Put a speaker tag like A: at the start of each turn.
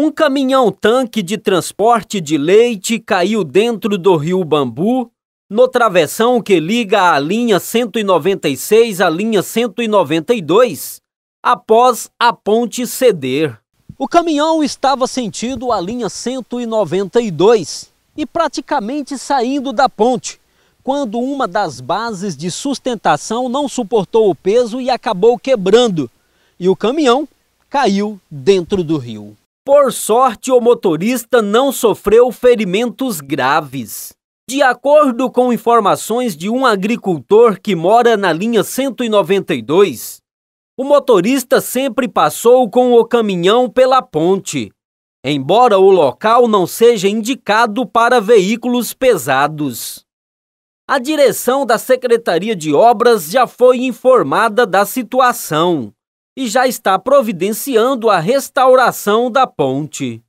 A: Um caminhão-tanque de transporte de leite caiu dentro do rio Bambu, no travessão que liga a linha 196 à linha 192, após a ponte ceder. O caminhão estava sentido à linha 192 e praticamente saindo da ponte, quando uma das bases de sustentação não suportou o peso e acabou quebrando, e o caminhão caiu dentro do rio. Por sorte, o motorista não sofreu ferimentos graves. De acordo com informações de um agricultor que mora na linha 192, o motorista sempre passou com o caminhão pela ponte, embora o local não seja indicado para veículos pesados. A direção da Secretaria de Obras já foi informada da situação e já está providenciando a restauração da ponte.